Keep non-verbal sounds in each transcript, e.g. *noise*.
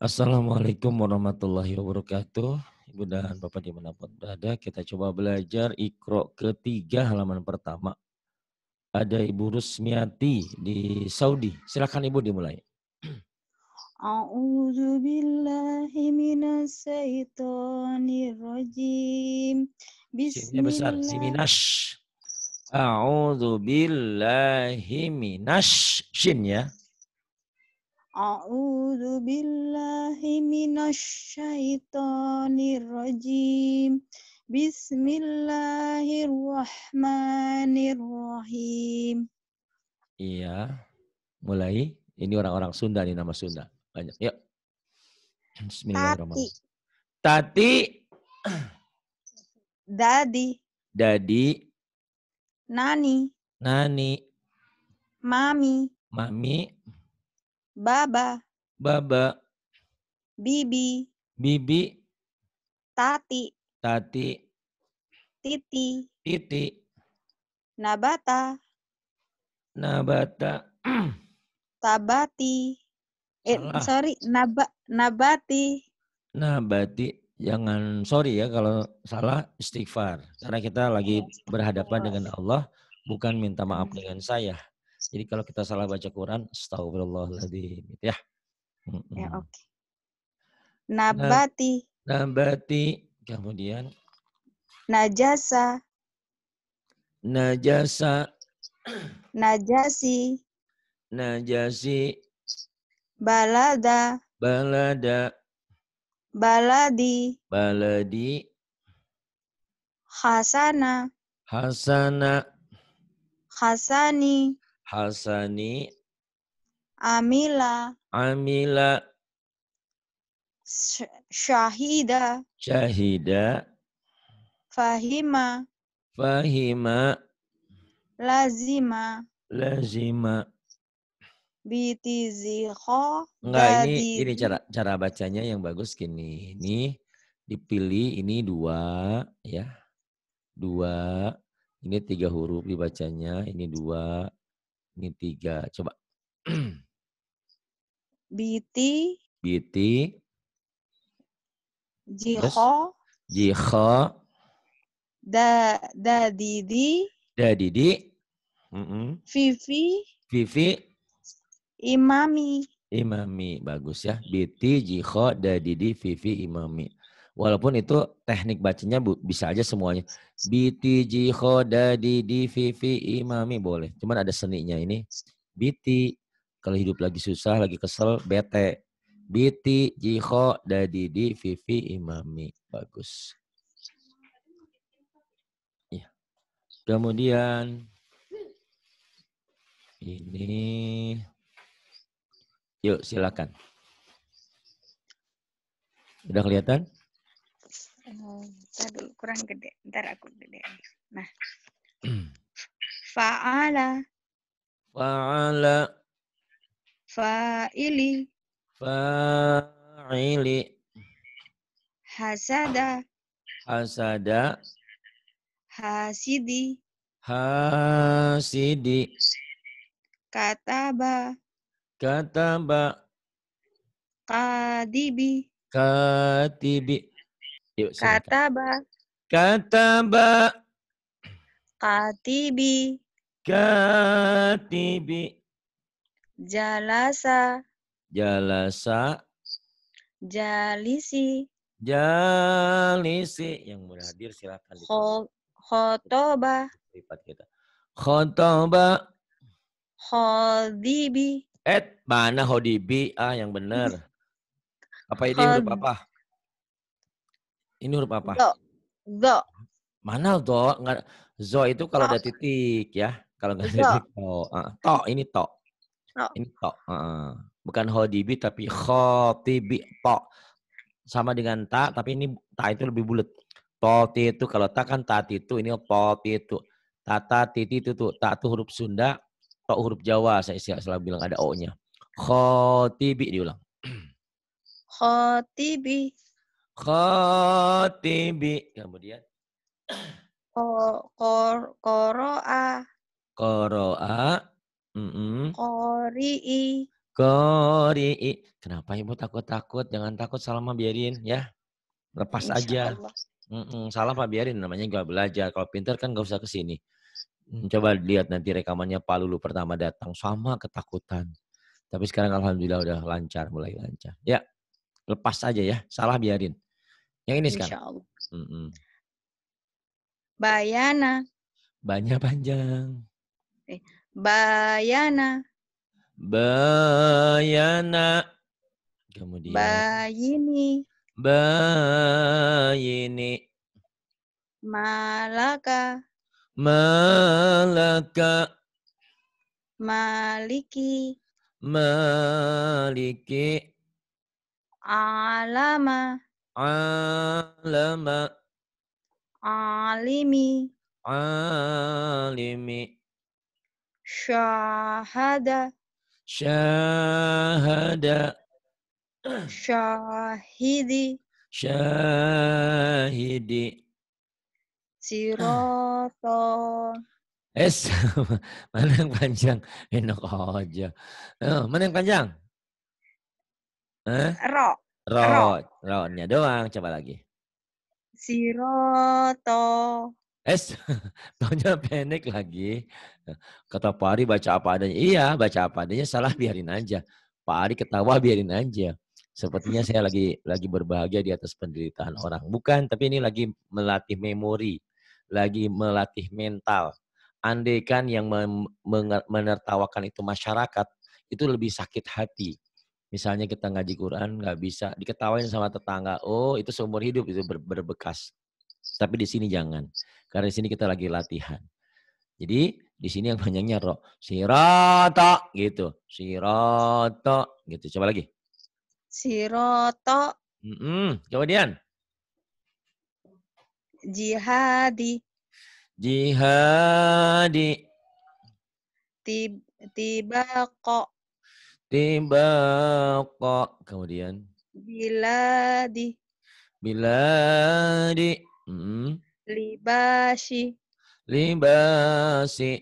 Assalamualaikum warahmatullahi wabarakatuh. Ibu dan Bapak di mana pun berada, kita coba belajar ikro ketiga halaman pertama. Ada Ibu Rusmiati di Saudi. Silakan Ibu dimulai. A'udzu billahi minasyaitonir rajim. Bismillahirrahmanirrahim. besar, A'udzu billahi minasy shin ya. A'udzu billahi minasyaitonir rajim. Bismillahirrahmanirrahim. Iya, mulai. Ini orang-orang Sunda nih nama Sunda. Banyak. Yuk. Bismillahirrahmanirrahim. Tati. Tati. Dadi. Dadi. Nani. Nani. Mami. Mami. Baba. Baba. Bibi. Bibi. Tati. Tati. Titi. Titi. Nabata. Nabata. *clears throat* Tabati. Eh, sorry, naba, nabati. Nabati. Jangan sorry ya kalau salah istighfar. Karena kita lagi berhadapan dengan Allah, bukan minta maaf hmm. dengan saya. Jadi kalau kita salah baca Quran, astagfirullahaladzim. Gitu ya. Ya, oke. Okay. Nabati. Nah, nabati. Kemudian. Najasa. Najasa. Najasi. Najasi. Balada. Balada. Baladi. Baladi. Hasana. Hasana. Hasani. Hasani. Amila. Amila. Syahida. Syahida. Fahima. Fahima. Lazima. Lazima. Bitizikho. Enggak, ini, ini cara, cara bacanya yang bagus gini. Ini dipilih, ini dua ya. Dua. Ini tiga huruf dibacanya, ini dua. Ini tiga, coba. BT BT Jiho. Jiho. Da, Da Didi. Mm -mm. Vivi. Vivi. Imami. Imami, bagus ya. BT Jiho, Da Didi. Vivi, Imami. Walaupun itu teknik bacanya bu, bisa aja semuanya. Biti jiho di di vivi imami boleh. Cuman ada seninya ini. Biti kalau hidup lagi susah, lagi kesel, bete. Biti jiho di di vivi imami. Bagus. Ya. Kemudian ini yuk silakan. Udah kelihatan? Ntar eh, dulu, kurang gede. Ntar aku gede. Nah. Hmm. Fa'ala. Fa'ala. Fa'ili. Fa'ili. Hasada. Hasada. Hasidi. Hasidi. Kataba. Kataba. Kadibi. Katibi. Yuk, ba Kataba. Kataba. Katibi. Katibi. Jalasa. Jalasa. Jalisi. Jalisi. Yang mau hadir silakan. Khotoba. Lipat kita. Khotoba. Khodibi. Eh, mana Khodibi? Ah, yang benar. *laughs* Apa ini huruf apa? Ini huruf apa? Zo. Zo. Mana zo? Enggak. zo itu kalau ada titik ya. Kalau enggak ada titik to. Uh, to ini to. Bukan Ini to. Uh, bukan hodibi tapi bi to. Sama dengan ta tapi ini ta itu lebih bulat. Toti itu kalau ta kan ta itu ini toti itu. ta Tata titi itu tuh ta itu huruf Sunda, to huruf Jawa saya selalu bilang ada o-nya. Khotibi diulang. Khotibi khatibi. Kemudian kor koroa. Koroa. Mm -mm. Korii. Korii. Kenapa ibu takut-takut? Jangan takut Salma biarin ya. Lepas Insya aja. Mm -mm. Salah Pak biarin namanya gak belajar. Kalau pinter kan gak usah kesini. Mm, coba lihat nanti rekamannya Pak Lulu pertama datang sama ketakutan. Tapi sekarang alhamdulillah udah lancar, mulai lancar. Ya. Lepas aja ya, salah biarin. Yang ini Insya Allah. Mm -mm. Bayana. Banyak panjang. Eh, bayana. Bayana. Kemudian. Bayini. Bayini. Malaka. Malaka. Maliki. Maliki alama alama alimi alimi syahada syahada syahidi syahidi siroto es *laughs* mana yang panjang enak aja eh, mana yang panjang Eh? Ro. Ro. Ro. ro doang. Coba lagi. Siroto. Es, *laughs* tonya pendek lagi. Kata Pak Ari baca apa adanya. Iya, baca apa adanya. Salah biarin aja. Pak Ari ketawa biarin aja. Sepertinya saya lagi lagi berbahagia di atas penderitaan orang. Bukan, tapi ini lagi melatih memori, lagi melatih mental. Andaikan yang menertawakan itu masyarakat, itu lebih sakit hati misalnya kita ngaji Quran nggak bisa diketawain sama tetangga oh itu seumur hidup itu ber berbekas tapi di sini jangan karena di sini kita lagi latihan jadi di sini yang panjangnya roh. siroto gitu siroto gitu coba lagi siroto mm -mm. kemudian jihadi jihadi tiba kok Tibaqa. Kemudian. bila Biladi. Biladi. Hmm. Libasi. Libasi.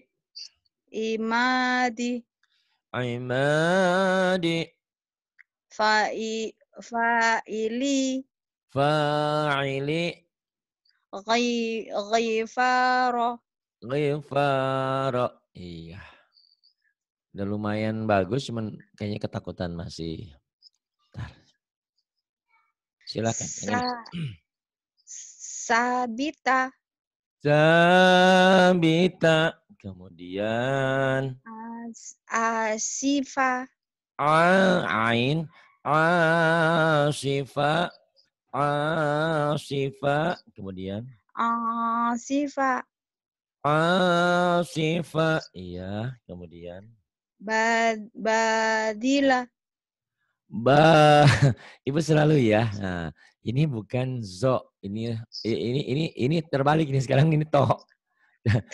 Imadi. Imadi. Fa'i fa'ili. Fa'ili. Ghifara. Ghifara. Iya. Udah lumayan bagus, cuman kayaknya ketakutan masih. Bentar. Silakan. Sa Sabita. Sabita. Kemudian. As Asifa. Ain. Asifa. Asifa. Kemudian. Asifa. Asifa. Iya. Kemudian. Bad, badila. Ba, *laughs* ibu selalu ya. Nah, ini bukan zo, ini ini ini ini terbalik ini sekarang ini to.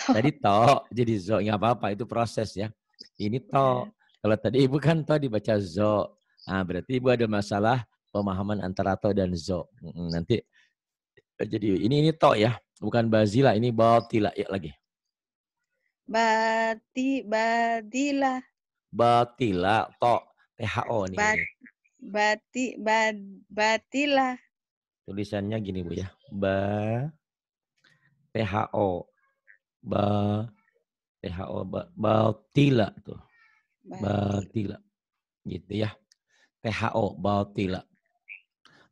tadi to jadi zo nggak apa-apa itu proses ya. Ini to. Iya. Kalau tadi ibu kan to dibaca zo. Nah, berarti ibu ada masalah pemahaman antara to dan zo. Nanti eh, jadi ini ini to ya, bukan bazila, ini batila ya lagi. Bati badilah Batila to THO nih. Bat, bati bat, batila. Tulisannya gini Bu ya. Ba THO. Ba THO ba, batila tuh. Batila. Gitu ya. THO batila.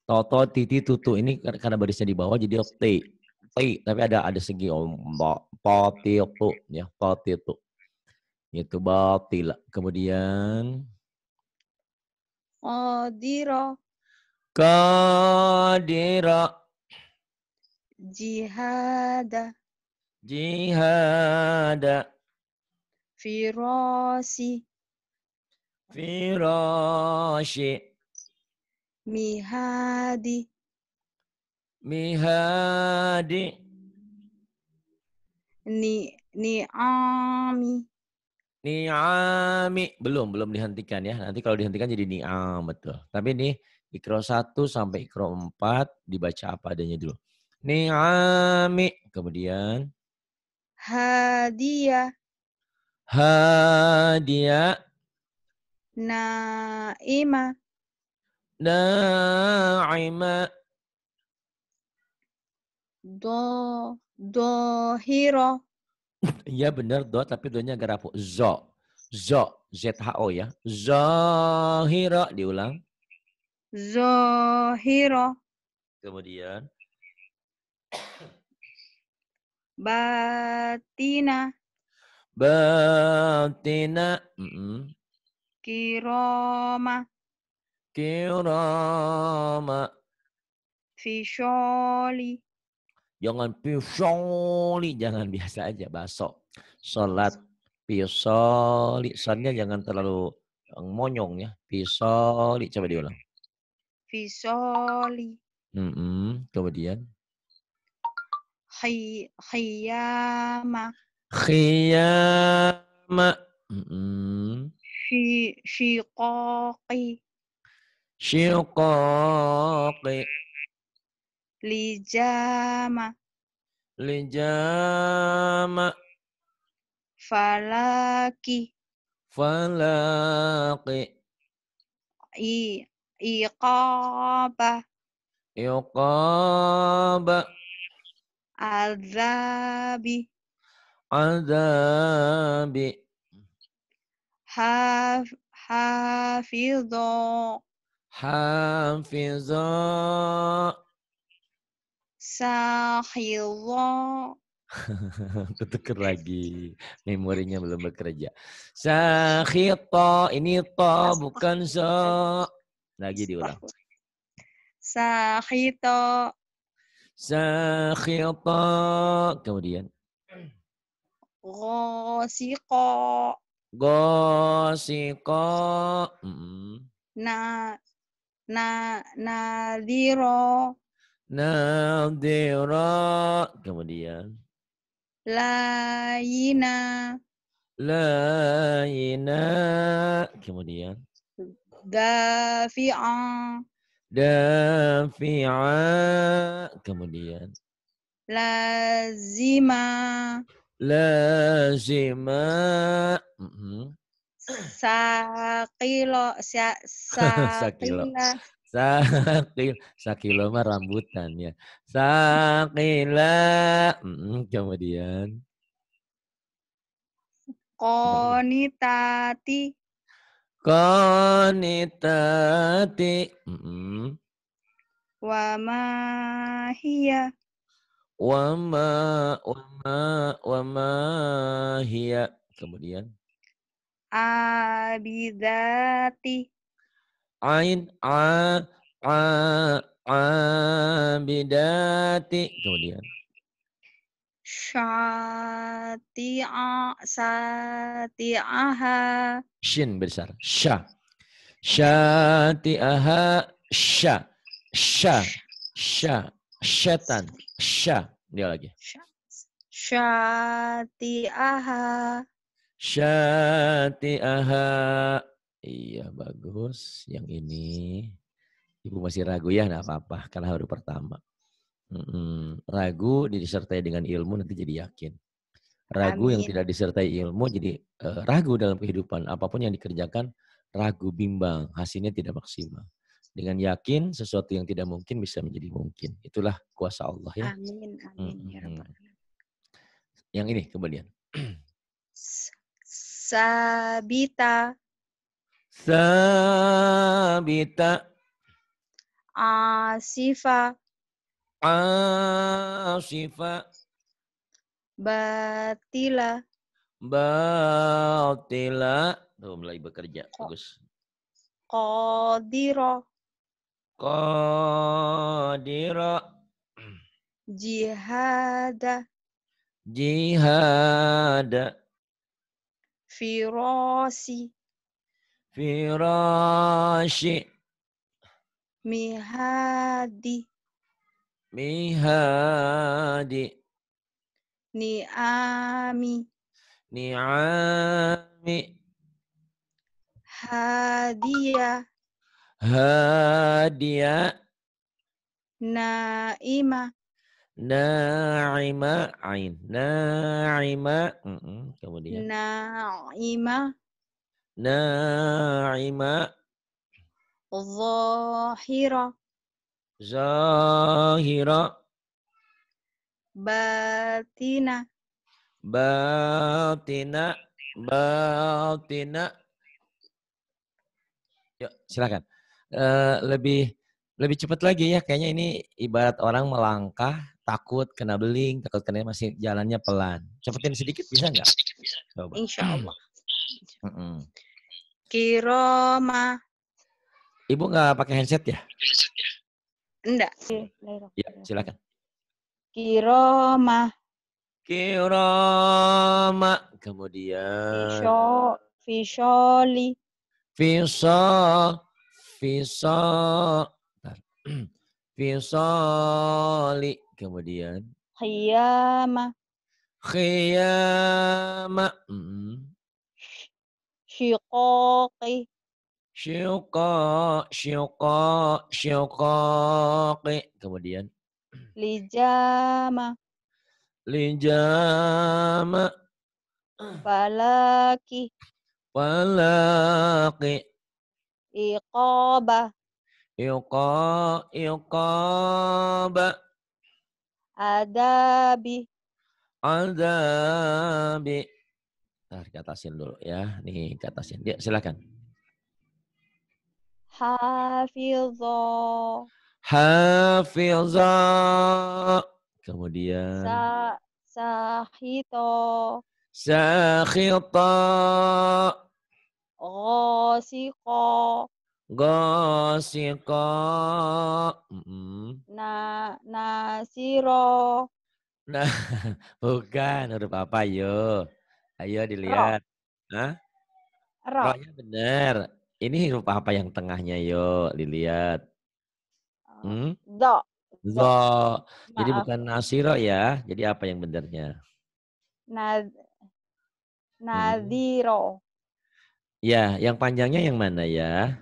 Toto titi tutu ini karena barisnya di bawah jadi T. T tapi ada ada segi om po, tuh ya po tuh itu batil. Kemudian Qadira. Qadira. Jihada. Jihada. Firasi. Firashi. Mihadi. Mihadi. Ni ni'ami. Ni'ami. Belum, belum dihentikan ya. Nanti kalau dihentikan jadi ni'am, betul. Tapi ini ikro 1 sampai ikro 4 dibaca apa adanya dulu. Ni'ami. Kemudian. Hadiah. Hadiah. Naima. Naima. Do, dohiro. Iya benar do tapi doanya nya rapuh. Zo. Zo. ZHO ya. Zohiro. Diulang. Zohiro. Kemudian. Batina. Batina. Mm -mm. Kiroma. Kiroma. Fisholi. Jangan pisoli, jangan *laughs* biasa aja baso. Salat pisoli, soalnya jangan terlalu monyong ya. Pisoli, coba diulang. Pisoli. Mm -hmm. Kemudian. Hi, khiyama. Khiyama. Mm -hmm. Shi, shiqaqi. Lijama. Lijama. Falaki. Falaki. I iqaba. Iqaba. Azabi. Azabi. Haf, hafidho. Hafidho. Sahiro, Ketuker *laughs* lagi. Memorinya belum bekerja. Sahito. Ini to bukan so. Lagi diulang. Sahito. Sahito. Kemudian. Gosiko. Gosiko. Mm -hmm. Na. Na. Nadiro nadira kemudian laina laina kemudian dafi'a dafi'a kemudian lazima lazima sakilo -hmm. sakilo Sakil, sakilo mah rambutan ya. Sakila, hmm, kemudian. Konitati. Konitati. Hmm. Wamahia. Wama, wama, wamahia. Kemudian. Abidati ain a a a abidati kemudian a syati'a aha shin besar sya aha sya sya sya syatan sya dia lagi aha syati'aha aha Iya, bagus. Yang ini Ibu masih ragu ya, nggak apa-apa. Karena baru pertama. Mm-mm. Ragu disertai dengan ilmu nanti jadi yakin. Ragu Amin. yang tidak disertai ilmu jadi uh, ragu dalam kehidupan. Apapun yang dikerjakan, ragu, bimbang. Hasilnya tidak maksimal. Dengan yakin, sesuatu yang tidak mungkin bisa menjadi mungkin. Itulah kuasa Allah ya. Amin. Amin. Mm-hmm. Ya yang ini kemudian. Sabita Sabita. Asifa. Asifa. Batila. Batila. Tuh mulai bekerja. Bagus. Kodiro. Kodiro. Jihada. Jihada. Firosi. فراش مهادي مهادي نعامي نعامي هادية هادية نائمة ناعمة عين ناعمة ناعمة Na'ima. Zahira. Zahira. Batina. Batina. Batina. Yuk, silakan. Uh, lebih lebih cepat lagi ya kayaknya ini ibarat orang melangkah takut kena beling takut kena masih jalannya pelan cepetin sedikit bisa nggak insya Allah mm Kiroma. Ibu nggak pakai handset ya? Enggak. Ya, silakan. Kiroma. Kiroma. Kemudian. Fisho, fisholi. Fisho, fisho. *clears throat* Fisoli. Kemudian. Hiyama. Khiyama. -hmm syiqaqi syiqa syiqa syiqaqi kemudian lijama lijama falaki falaki iqaba iqa iqaba adabi adabi Nah, ke dulu ya. Nih ke atasin. Ya, silakan. Hafilzo. Hafilzo. Kemudian. Sa sahito. Sahito. Gosiko. Gosiko. Mm -hmm. Na nasiro. Nah, *laughs* bukan huruf apa yuk. Ayo dilihat. Roh. Hah? Roh. Rohnya bener. Ini huruf apa yang tengahnya yuk dilihat. Oh, hmm? Do. Do. Jadi bukan nasiro ya. Jadi apa yang benarnya? Hmm. nadiro nadiro. Hmm. Ya, yang panjangnya yang mana ya?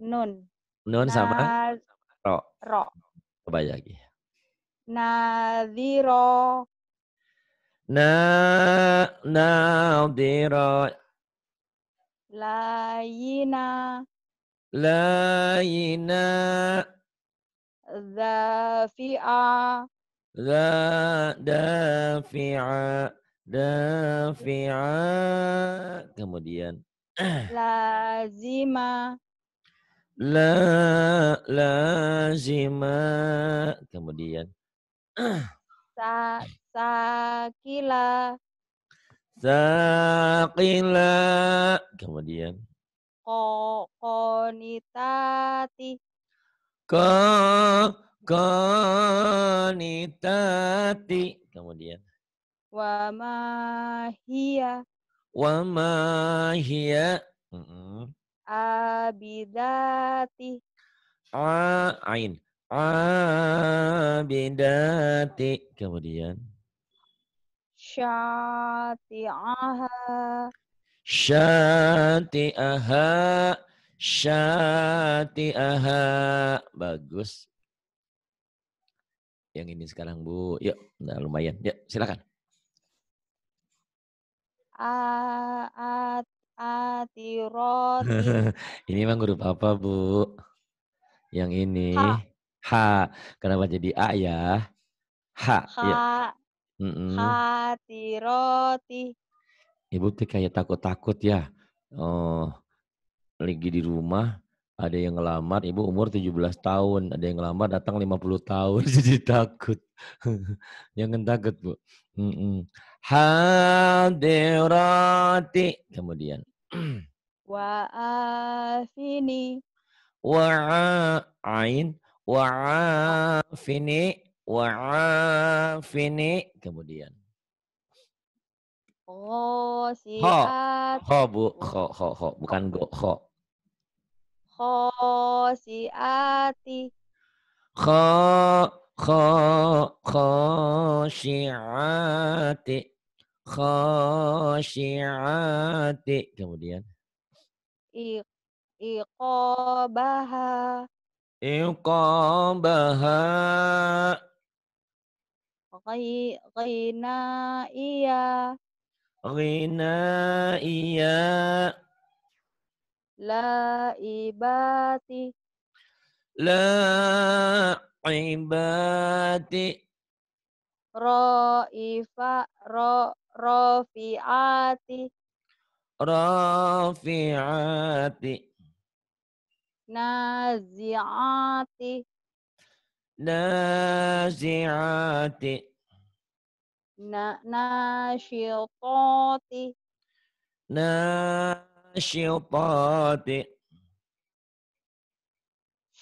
Nun. Nun sama? ro. Ro. Coba lagi. Ya, nadiro Na nadira. Layina. Layina. Zafi'a. La dafi'a. Dafi'a. Kemudian. *clears throat* Lazima. La lazima. Kemudian. *clears throat* sa sakila sakila kemudian ko konitati ko konitati kemudian wamahia wamahia mm -mm. abidati a ain abidati kemudian syati'aha syati'aha syati'aha bagus yang ini sekarang Bu yuk nah lumayan ya silakan Aat *laughs* atiroti. ini memang guru apa, Bu? Yang ini. Ha. H. Kenapa jadi A ya? H. H. Ya. Mm -mm. Hati roti. Ibu tuh kayak takut-takut ya. Oh, lagi di rumah ada yang ngelamar, ibu umur 17 tahun, ada yang ngelamar datang 50 tahun, *laughs* jadi takut. *laughs* Jangan takut, Bu. Mm -mm. Hadirati. Kemudian. *clears throat* Wa'afini. Wa'ain wa'afini wa'afini kemudian Oh, si ho. ho bu ho ho ho bukan go ho ho si ho ho ho siati ho siati kemudian i iqabaha iqabaha Ghina iya Ghina iya La ibati La ibati Ra'ifa ro, Rafi'ati Rafi'ati Nazi'ati. Nazi'ati. Na nasyitati. Nasyitati.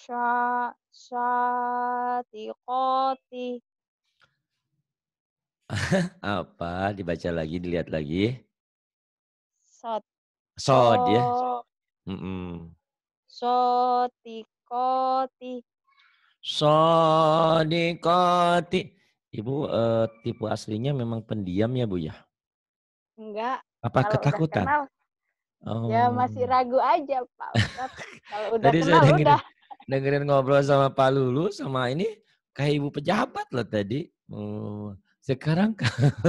Sya syatiqati. *laughs* Apa? Dibaca lagi, dilihat lagi. Sod. Sod ya. Mm -mm. Sotikoti. Sodikoti. Ibu eh, tipe aslinya memang pendiam ya Bu ya? Enggak. Apa Kalau ketakutan? Kenal, ya oh. Ya masih ragu aja Pak Kalau udah tadi kenal saya dengerin, udah. Dengerin ngobrol sama Pak Lulu sama ini kayak ibu pejabat loh tadi. Oh. Sekarang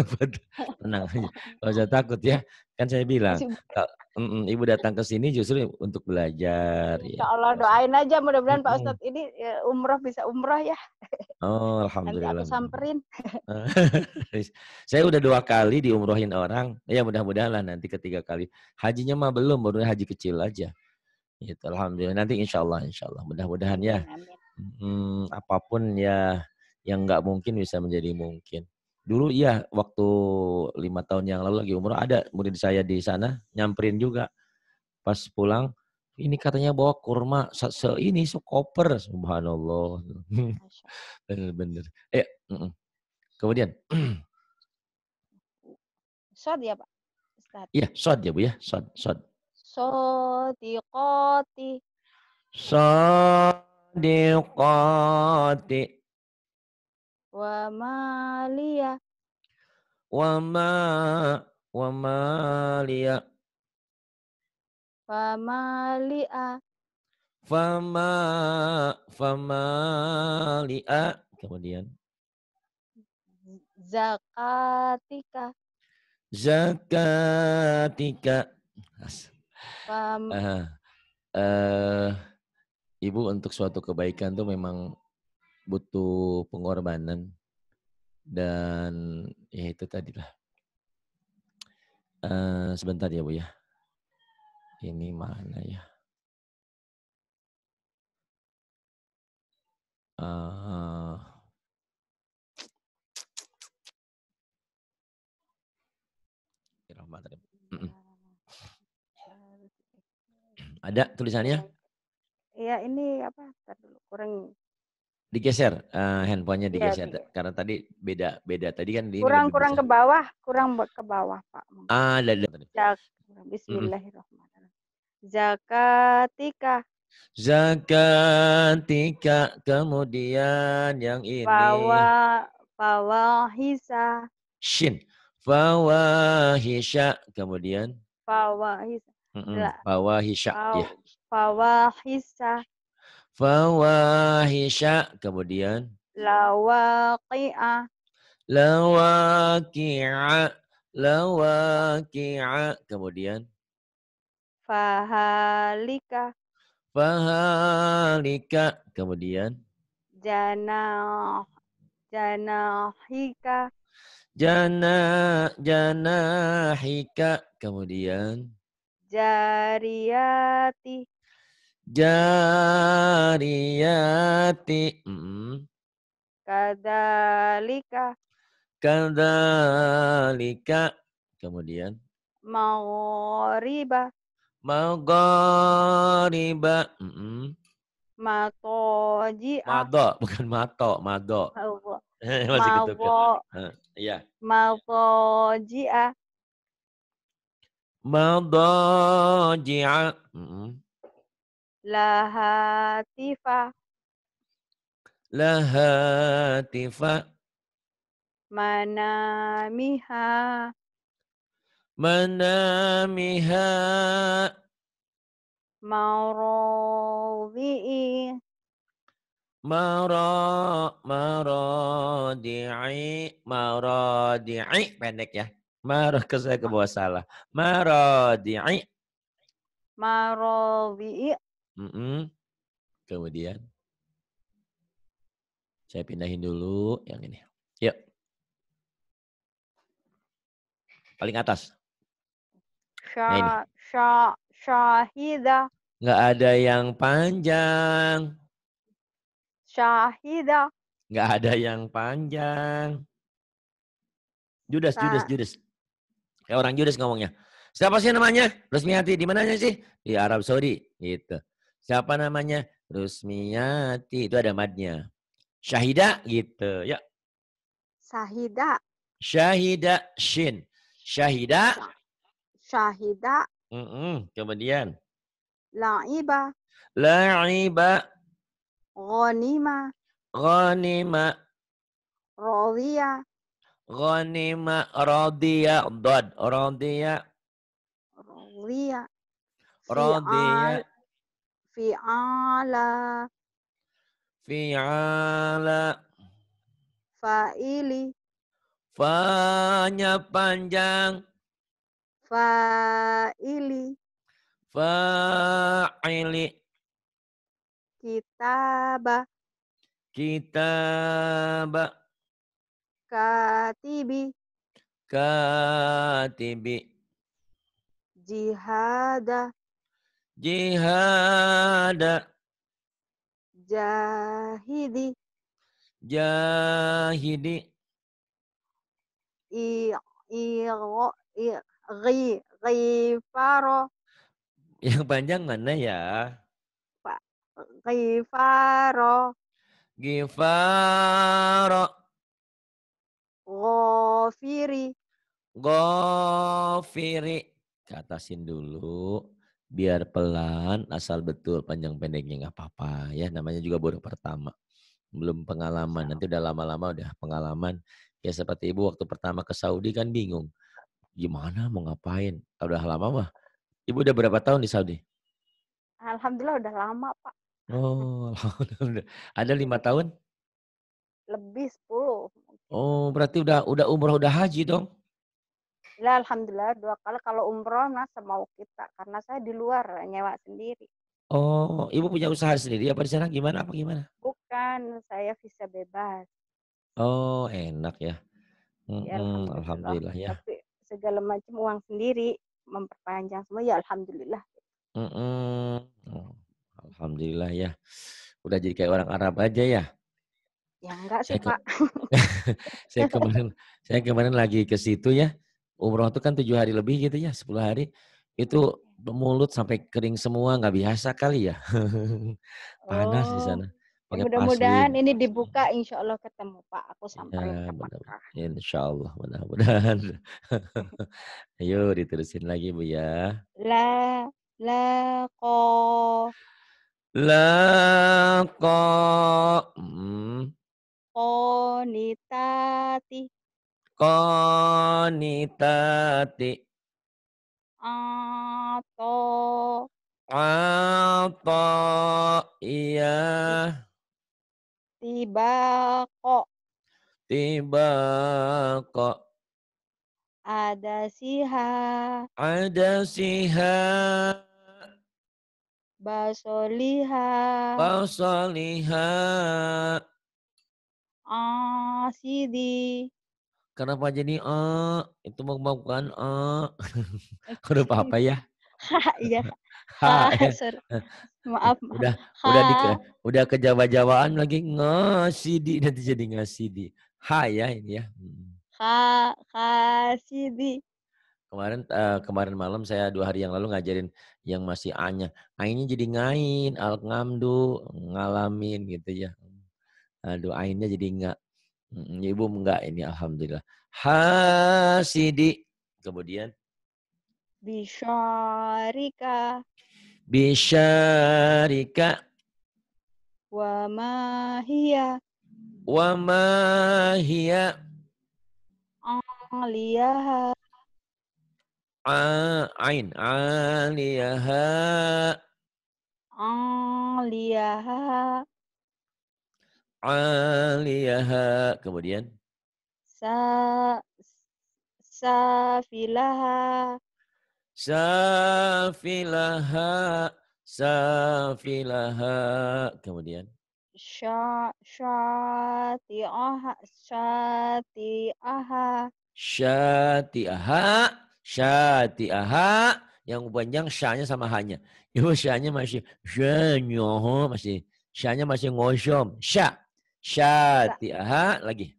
*laughs* tenang aja, gak usah takut ya. Kan saya bilang, ibu datang ke sini justru untuk belajar. Insya Allah ya. doain aja mudah-mudahan Pak Ustadz ini ya, umroh bisa umroh ya. Oh alhamdulillah. aku samperin. *laughs* Saya udah dua kali diumrohin orang. Ya mudah-mudahan lah nanti ketiga kali. Hajinya mah belum, baru haji kecil aja. Gitu, alhamdulillah nanti insya Allah insya Allah mudah-mudahan ya. Amin. Hmm, apapun ya yang nggak mungkin bisa menjadi mungkin dulu iya waktu lima tahun yang lalu lagi umur ada murid saya di sana nyamperin juga pas pulang ini katanya bawa kurma se, -se ini koper subhanallah *laughs* bener-bener eh mm -mm. kemudian *clears throat* sod ya pak Ustaz. iya sod ya bu ya sod sod sodiqati sodiqati wa maliya wa ma wa maliya fa maliya fama famalia kemudian zakatika zakatika Fam. Uh, eh, uh, ibu untuk suatu kebaikan tuh memang butuh pengorbanan dan ya itu tadi lah. Uh, eh, sebentar ya bu ya. Ini mana ya? Uh, Ada tulisannya? Iya, ini apa? Tadi kurang digeser uh, handphonenya iya, digeser ya, karena tadi beda beda tadi kan kurang kurang besar. ke bawah kurang buat ke bawah pak ah dari Bismillahirrahmanirrahim zakatika zakatika kemudian yang ini bawa bawa hisa shin bawa hisa kemudian bawa hisa bawa hisa ya hisa Fawahisha. Kemudian. Lawaqi'ah. Lawaqi'ah. Lawaqi'ah. Kemudian. Fahalika. Fahalika. Kemudian. Janah. Janahika. Jana, janahika. Kemudian. Jariyati jariyati. Kadalika. Kadalika. Kemudian. Maghriba. Maghriba. Mm -mm. Matoji. Mato, bukan mato, mado. *laughs* Masih ketuker. Iya. Matoji. Madoji. Lahatifa. Lahatifa. Manamiha. Manamiha. Marawi'i. Mara, maradi'i, maradi'i, pendek ya. Marah ke saya ke bawah salah. Maradi'i. Maradi'i -mm. Kemudian? Saya pindahin dulu yang ini. Yuk. Paling atas. Nah, Syahida. syah, ada yang panjang. Syahida. Nggak ada yang panjang. Judas, Judas, Judas. Ya orang Judas ngomongnya. Siapa sih namanya? Resmi hati. Di mananya sih? Di Arab Saudi. Gitu. Siapa namanya? Rusmiati. Itu ada madnya. Syahida gitu. Ya. Syahida. Syahida shin. Syahida. Syahida. Mm -mm. Kemudian. La'iba. La'iba. Ghanima. Ghanima. Radiya. Ghanima radiya. Dod. Radiya. Radiya. Radiya fi'ala fi'ala fa'ili fa'nya panjang fa'ili fa'ili kitaba kitaba katibi katibi jihada Jihada. Jahidi. Jahidi. I, i, ro, i, ri, faro Yang panjang mana ya? Pak. Rifaro. Gifaro. Gofiri. Gofiri. Katasin dulu biar pelan asal betul panjang pendeknya nggak apa-apa ya namanya juga baru pertama belum pengalaman nanti udah lama-lama udah pengalaman ya seperti ibu waktu pertama ke Saudi kan bingung gimana mau ngapain udah lama mah ibu udah berapa tahun di Saudi Alhamdulillah udah lama pak oh *laughs* ada lima tahun lebih sepuluh oh berarti udah udah umroh udah haji dong Alhamdulillah, ya, alhamdulillah dua kali kalau umroh nah semau kita karena saya di luar nyewa sendiri. Oh, ibu punya usaha sendiri apa di sana gimana apa gimana? Bukan, saya bisa bebas. Oh, enak ya. hmm ya alhamdulillah, alhamdulillah ya. Tapi segala macam uang sendiri memperpanjang semua ya alhamdulillah. Hmm, hmm. alhamdulillah ya. Udah jadi kayak orang Arab aja ya. Ya enggak sih, saya Pak. *laughs* saya kemarin saya kemarin lagi ke situ ya umroh itu kan tujuh hari lebih gitu ya, sepuluh hari itu iya. mulut sampai kering semua nggak biasa kali ya, *laughs* panas oh. di sana. Ya mudah-mudahan ini dibuka, insya Allah ketemu Pak. Aku sampai ya, mudah Insya Allah, mudah-mudahan. *laughs* Ayo diterusin lagi Bu ya. La, la, ko. La, ko. Hmm. Konitati konitati ato ato iya tiba kok tiba kok ada siha ada siha basoliha basoliha asidi Kenapa jadi eh itu mau kan? eh *laughs* udah apa apa ya? *laughs* Iya. *laughs* Ah, ya. Eh, maaf, maaf. Udah ha. udah di udah ke Jawa-Jawaan lagi ngasidi nanti jadi ngasidi. Ha ya ini ya. Hmm. Ha kasidi. Kemarin uh, kemarin malam saya dua hari yang lalu ngajarin yang masih anya. nya jadi ngain, al ngamdu, ngalamin gitu ya. Aduh, ainnya jadi nggak Ya ibu enggak ini alhamdulillah. Hasidi. Kemudian Bisharika Bisharika Wa mahiya. Wa mahiya. Aliyah. Ain. Aliyah. Aliyah aliyaha. Kemudian sa safilaha safilaha safilaha kemudian sya syati'aha syati'aha syati'aha syati'aha yang panjang syanya sama hanya. Itu syanya masih syanya masih syanya masih ngosyom. Sya. Syati'aha lagi.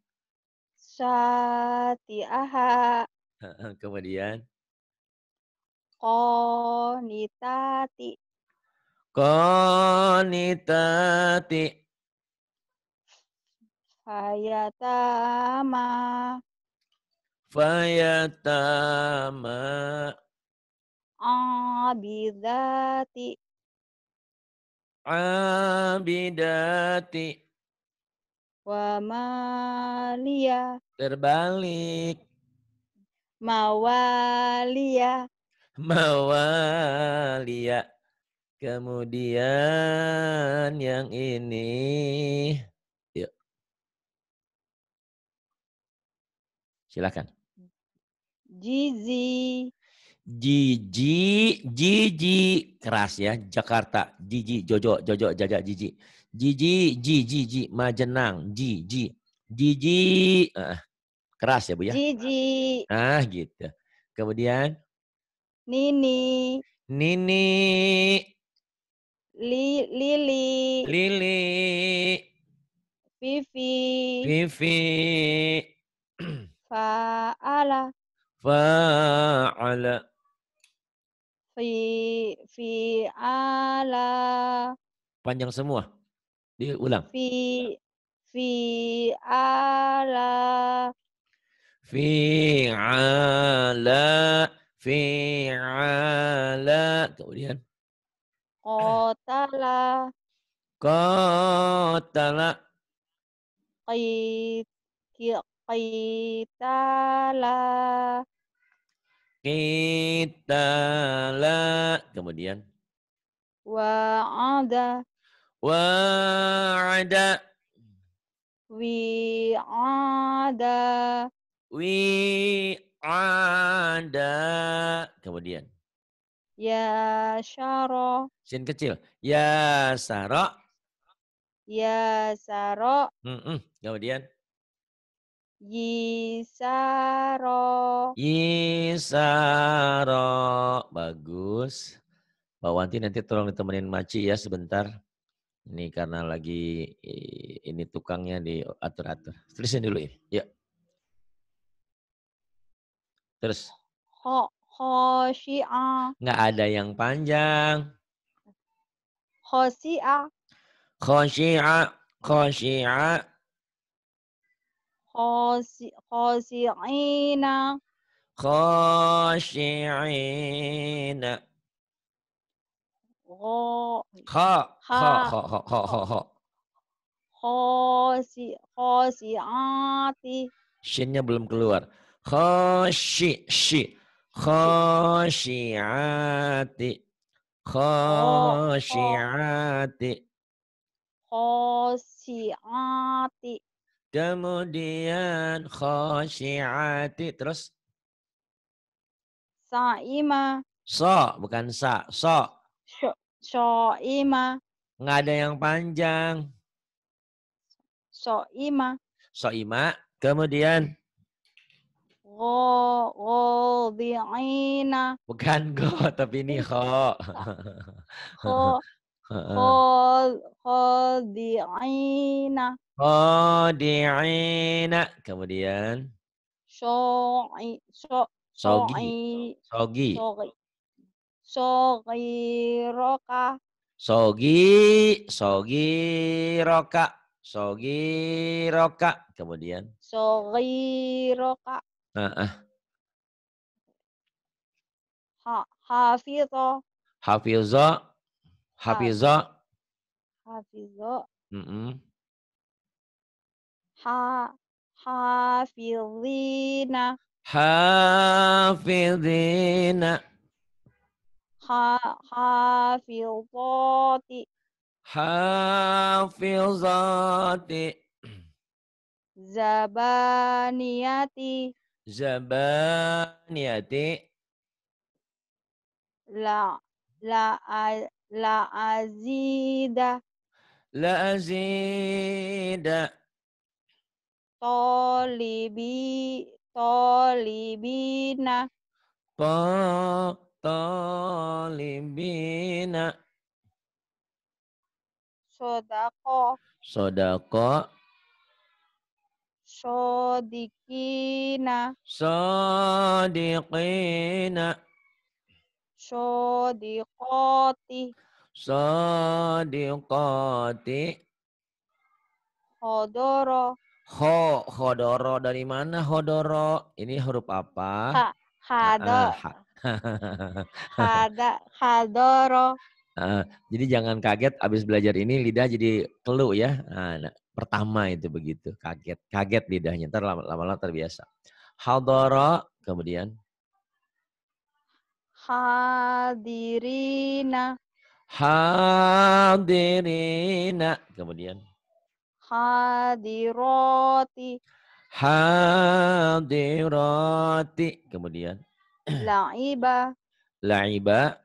Syati'aha. Kemudian. Konitati. Konitati. Fayatama. Fayatama. Abidati. Abidati. Wa malia. Terbalik. Mawalia. Mawalia. Kemudian yang ini. Yuk. Silakan. Jizi. Jiji, Jiji, keras ya, Jakarta, Jiji, Jojo, Jojo, Jaja, Jiji, Jiji, Jiji, Jiji, Majenang, Jiji, Jiji, ah, keras ya Bu ya? Jiji. Ah gitu. Kemudian? Nini. Nini. Li, Lili. Lili. Vivi. Vivi. Faala. Faala fi fi ala panjang semua diulang fi fi ala fi ala fi ala kemudian qatala qatala qaitala qitala la kemudian wa'ada wa'ada wi'ada wi'ada kemudian ya syara sin kecil ya syara ya syara mm -mm. kemudian Yisaro. Yisaro. Bagus. Pak Wanti nanti tolong ditemenin Maci ya sebentar. Ini karena lagi ini tukangnya diatur-atur. Tulisin dulu ini. Ya. Terus. Ho, ho, a. Nggak ada yang panjang. Ho, Khosia, Khosia. a khasi'ina khashi'ina kha kha kha kha kha kha kha khasi khasi'ati shinnya belum keluar khashi shi khashi'ati khashi'ati khasi'ati Kemudian khosyiati terus ima. So, bukan sa, so. So, ima. Nggak ada yang panjang. ima. So'ima. ima. Kemudian. Go, go, bi'ina. Bukan go, *laughs* tapi ini ho. Ho, Khodi'ina. Khodi'ina. Kemudian. Shogi. Shogi. Shogi. Shogi roka. Shogi. Shogi roka. Shogi roka. Kemudian. Shogi roka. Uh -uh. Ha, hafizo. Hafizo. Hafiza. Hafizo. Mm -mm. Ha hafizina. Hafizina. Ha hafizati. Hafizati. Zabaniyati. Zabaniyati. La la La azida. La azida. Tolibi tolibina. po, tolibina. Sodako. Sodako. Sodikina. Sodikina. Sodikoti, sodikoti, Hodoro. Ho, hodoro dari mana hodoro? Ini huruf apa? Ha, hado. Ha, hada, hadoro. Uh, jadi jangan kaget abis belajar ini lidah jadi kelu ya. Nah, pertama itu begitu kaget kaget lidahnya ntar lama-lama terbiasa. Hadoro kemudian hadirina hadirina kemudian hadiroti hadiroti kemudian laiba laiba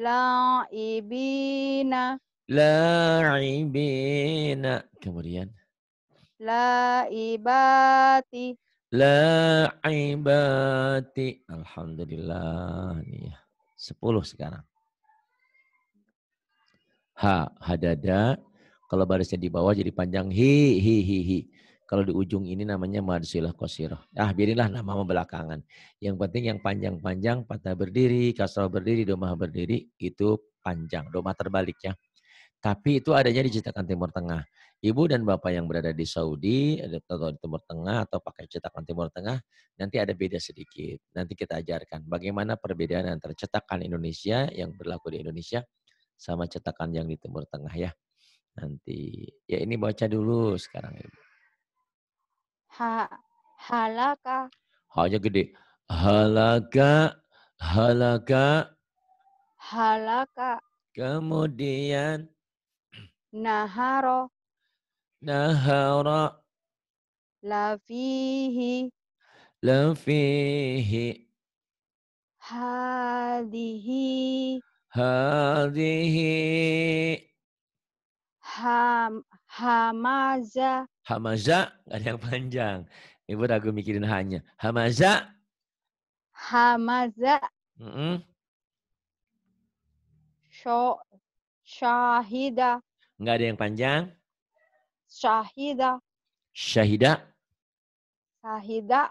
laibina laibina kemudian laibati ibati. Alhamdulillah. Nih ya. Sepuluh sekarang. Ha, hadada. Kalau barisnya di bawah jadi panjang. Hi, hi, hi, hi. Kalau di ujung ini namanya madsilah kosiroh. Ah, biarinlah nama belakangan. Yang penting yang panjang-panjang, patah berdiri, kasroh berdiri, domah berdiri, itu panjang. Domah terbalik ya. Tapi itu adanya di cetakan Timur Tengah. Ibu dan bapak yang berada di Saudi atau di Timur Tengah atau pakai cetakan Timur Tengah nanti ada beda sedikit. Nanti kita ajarkan bagaimana perbedaan antara cetakan Indonesia yang berlaku di Indonesia sama cetakan yang di Timur Tengah ya. Nanti ya ini baca dulu sekarang Ibu. Ha halaka. Hanya gede. Halaka halaka halaka kemudian naharo Nahara. Lafihi. Lafihi. Hadihi. Hadihi. Ham, hamaza. Hamaza, gak ada yang panjang. Ibu ragu mikirin hanya. Hamaza. Hamaza. Mm -hmm. Sho, syahida. Enggak ada yang panjang. Syahida. Syahida. Syahida.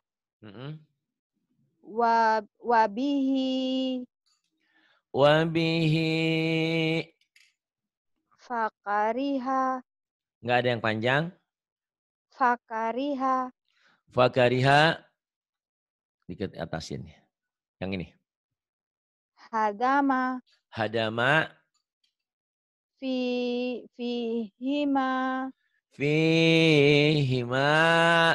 Mm -hmm. Wa wabihi. Wabihi. Fakariha. Enggak ada yang panjang. Fakariha. Fakariha. Dikit ini, Yang ini. Hadama. Hadama. Fi, fihima. Fihima.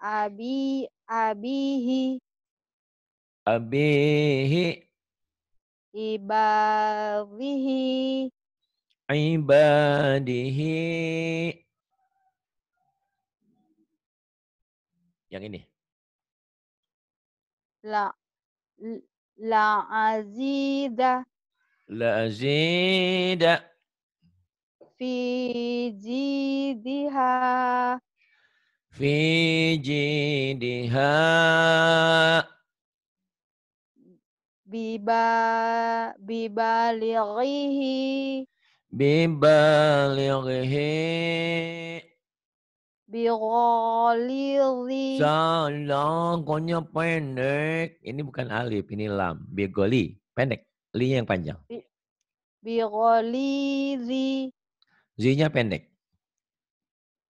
Abi, abihi. Abihi. Ibadihi. Ibadihi. Yang ini. La. La azida. La azida fi jidiha fi jidiha biba bibalighihi bibalighihi Bigolili. Salah, konya pendek. Ini bukan alif, ini lam. Bigoli, pendek. Li yang panjang. Bigolili. Z-nya pendek.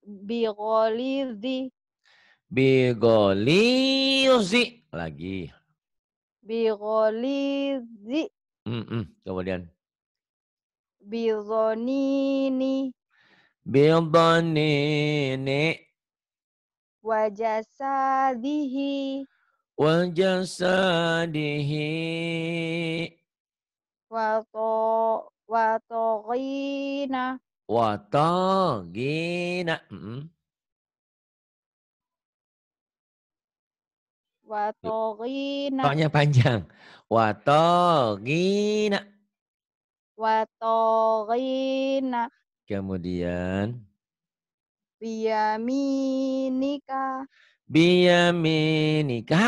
Bigolizi. Bigolizi. Lagi. Bigolizi. Mm -mm. Kemudian. Bizonini. Bizonini. Wajasadihi. Wajasadihi. Wato, watorina. Watagina. gina, hmm gina, Toknya panjang. Watogina. gina. Kemudian. Biaminika. Biaminika.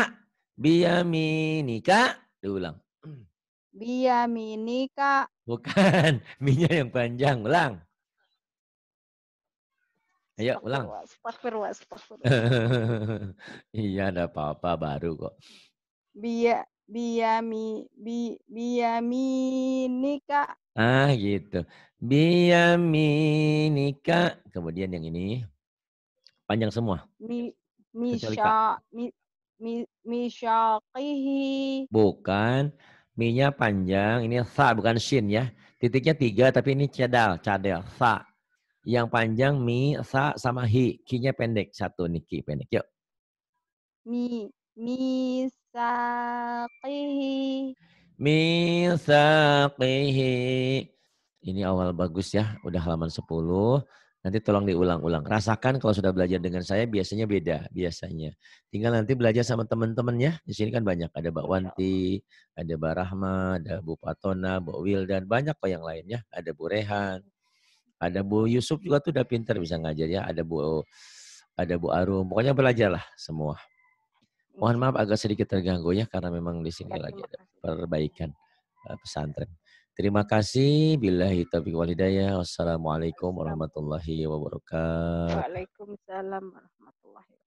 Biyaminika. Diulang. Biaminika. Bukan. *laughs* Minya yang panjang. Ulang. Ayo ulang. *laughs* iya, ada apa-apa baru kok. Biya, mi, bi, nika. Ah, gitu. nika. Kemudian yang ini panjang semua. Mi, misya, mi, mi, misyaqihi. Bukan. Minya panjang, ini sa bukan shin ya. Titiknya tiga tapi ini cadel, cadel, sa. Yang panjang mi, sa sama hi. kinya pendek. Satu niki pendek. Yuk. Mi mi Mi sa sa Misaqihi. Ini awal bagus ya. Udah halaman sepuluh. Nanti tolong diulang-ulang. Rasakan kalau sudah belajar dengan saya biasanya beda biasanya. Tinggal nanti belajar sama teman-teman ya. Di sini kan banyak ada Mbak iya. Wanti, ada Mbak Rahma, ada Bu Patona, Bu Wildan, banyak kok yang lainnya. Ada Bu Rehan. Ada Bu Yusuf juga tuh udah pinter bisa ngajar ya. Ada Bu ada Bu Arum. Pokoknya belajarlah semua. Mohon maaf agak sedikit terganggu ya karena memang di sini ya, lagi ada perbaikan eh, pesantren. Terima kasih. Bila taufiq wal Wassalamualaikum warahmatullahi wabarakatuh. Waalaikumsalam warahmatullahi